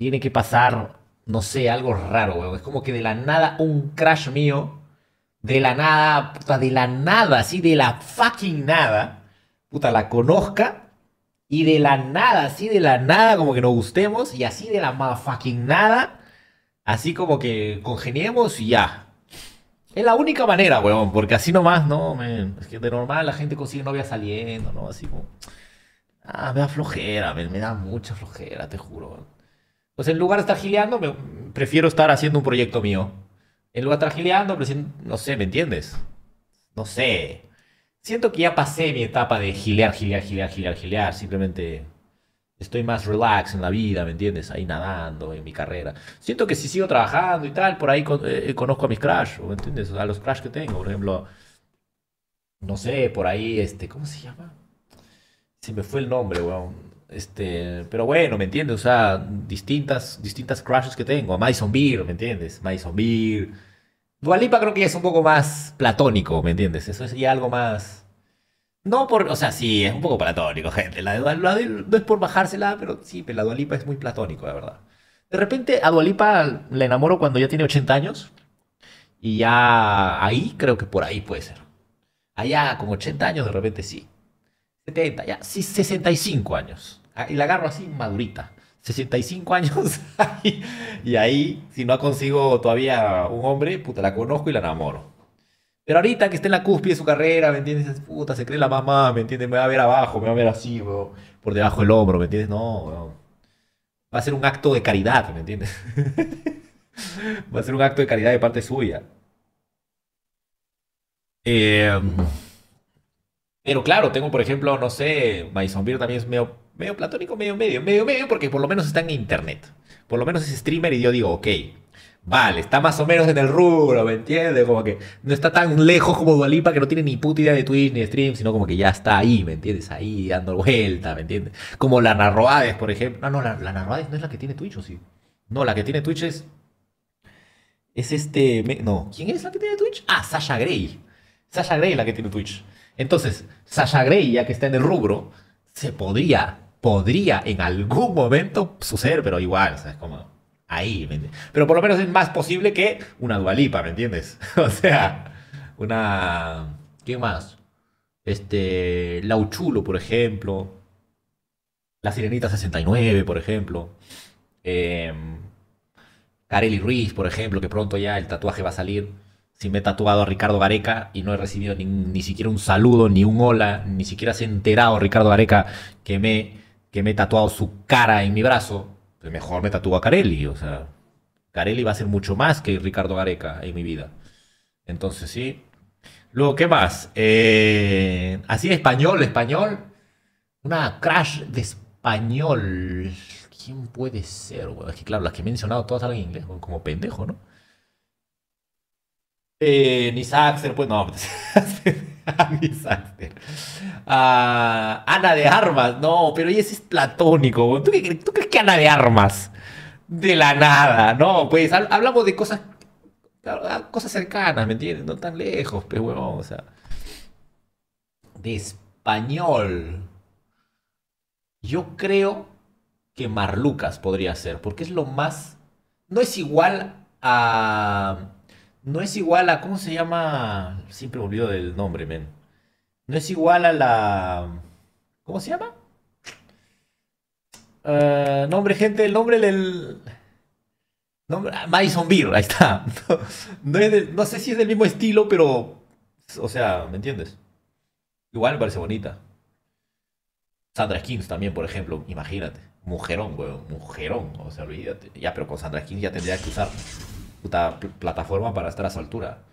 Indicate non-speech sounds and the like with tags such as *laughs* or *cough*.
tiene que pasar, no sé, algo raro, weón. Es como que de la nada un crash mío, de la nada, puta, de la nada, así, de la fucking nada, puta, la conozca. Y de la nada, así de la nada, como que nos gustemos. Y así de la fucking nada, así como que congeniemos y ya. Es la única manera, weón, porque así nomás, ¿no? Es que de normal la gente consigue novia saliendo, ¿no? Así como... Ah, me da flojera, man, me da mucha flojera, te juro. Weón. Pues en lugar de estar gileando, me, prefiero estar haciendo un proyecto mío. En lugar de estar gileando, pues, no sé, ¿me entiendes? No sé. Siento que ya pasé mi etapa de gilear, gilear, gilear, gilear, gilear. Simplemente estoy más relax en la vida, ¿me entiendes? Ahí nadando en mi carrera. Siento que si sigo trabajando y tal, por ahí eh, conozco a mis crash, ¿me entiendes? A los crash que tengo, por ejemplo, no sé, por ahí, este, ¿cómo se llama? Se me fue el nombre, weón. Este, pero bueno, ¿me entiendes? O sea, distintas, distintas crushes que tengo. Madison Beer, ¿me entiendes? Madison Beer. Dualipa creo que es un poco más platónico, ¿me entiendes? Eso es ya algo más. No por. O sea, sí, es un poco platónico, *laughs* gente. La, no es por bajársela, pero sí, pero la Dualipa es muy platónico, la verdad. De repente a Dualipa la enamoro cuando ya tiene 80 años. Y ya ahí creo que por ahí puede ser. Allá con 80 años de repente sí. 70, ya, sí, 65 años. Ah, y la agarro así madurita. 65 años *laughs* y, ahí, si no consigo todavía un hombre, puta, la conozco y la enamoro. Pero ahorita que está en la cúspide de su carrera, ¿me entiendes? Puta, se cree la mamá, ¿me entiendes? Me va a ver abajo, me va a ver así, por debajo del hombro, ¿me entiendes? No, va a ser un acto de caridad, ¿me entiendes? *laughs* va a ser un acto de caridad de parte suya. Eh, pero claro, tengo por ejemplo, no sé, Maison Beer también es medio medio platónico, medio medio, medio medio, porque por lo menos está en internet. Por lo menos es streamer y yo digo, ok, vale, está más o menos en el rubro, ¿me entiendes? Como que no está tan lejos como Dualipa que no tiene ni puta idea de Twitch ni de stream, sino como que ya está ahí, ¿me entiendes? Ahí dando vuelta, ¿me entiendes? Como la Narroades, por ejemplo. No, no, la, Narroades no es la que tiene Twitch, ¿o sí? No, la que tiene Twitch es. Es este. No, ¿quién es la que tiene Twitch? Ah, Sasha Gray. Sasha Gray es la que tiene Twitch. Entonces, Sasha Gray, ya que está en el rubro, se podría podría en algún momento suceder, pero igual, o sea, es como ahí, ¿me entiendes? Pero por lo menos es más posible que una Dualipa, ¿me entiendes? *laughs* o sea, una... ¿Quién más? Este... Lauchulo, por ejemplo. La Sirenita 69, por ejemplo. Eh, Ruiz, por ejemplo, que pronto ya el tatuaje va a salir. Si me he tatuado a Ricardo Gareca y no he recibido ni, siquiera un saludo, ni un hola, ni siquiera se ha enterado Ricardo Gareca que me que me he tatuado su cara en mi brazo, pues mejor me tatúo a Carelli. O sea, Carelli va a ser mucho más que Ricardo Gareca en mi vida. Entonces, sí. Luego, ¿qué más? Eh, así, español, español. Una crash de español. ¿Quién puede ser? es que, claro, las que he mencionado todas en inglés, como pendejo, ¿no? Eh, ni Saxer, pues no. *laughs* ni Saxer. Ana de Armas. No, pero ese es platónico. ¿Tú, crees que Ana de Armas? De la nada. No, pues hablamos de cosas cosas cercanas, ¿me entiendes? No tan lejos, pero huevón, o sea. De español. Yo creo que Marlucas podría ser, porque es lo más. No es igual a. No es igual a. ¿Cómo se llama? Siempre me olvido del nombre, men. No es igual a la... ¿Cómo se llama? Eh, nombre, gente, el nombre del... Nombre, ah, Beer, ahí está. *laughs* No, sé si es del mismo estilo, pero... O sea, ¿me entiendes? Igual me parece bonita. Sandra Kings también, por ejemplo, imagínate. Mujerón, weón, mujerón. O sea, olvídate. Ya, pero con Sandra Kings ya tendría que usar puta plataforma para estar a su altura.